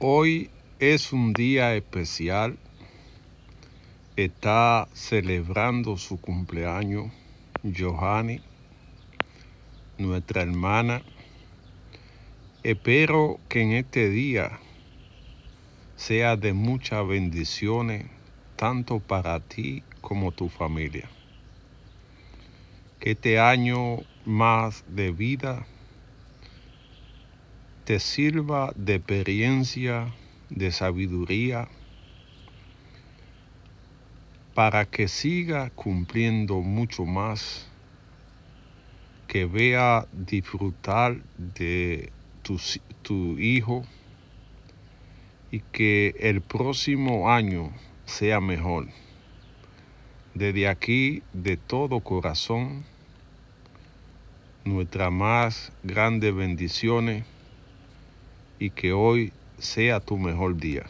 Hoy es un día especial. Está celebrando su cumpleaños Johanny, nuestra hermana. Espero que en este día sea de muchas bendiciones, tanto para ti como tu familia. Que este año más de vida te sirva de experiencia, de sabiduría, para que siga cumpliendo mucho más, que vea disfrutar de tu, tu hijo y que el próximo año sea mejor. Desde aquí, de todo corazón, nuestras más grandes bendiciones y que hoy sea tu mejor día.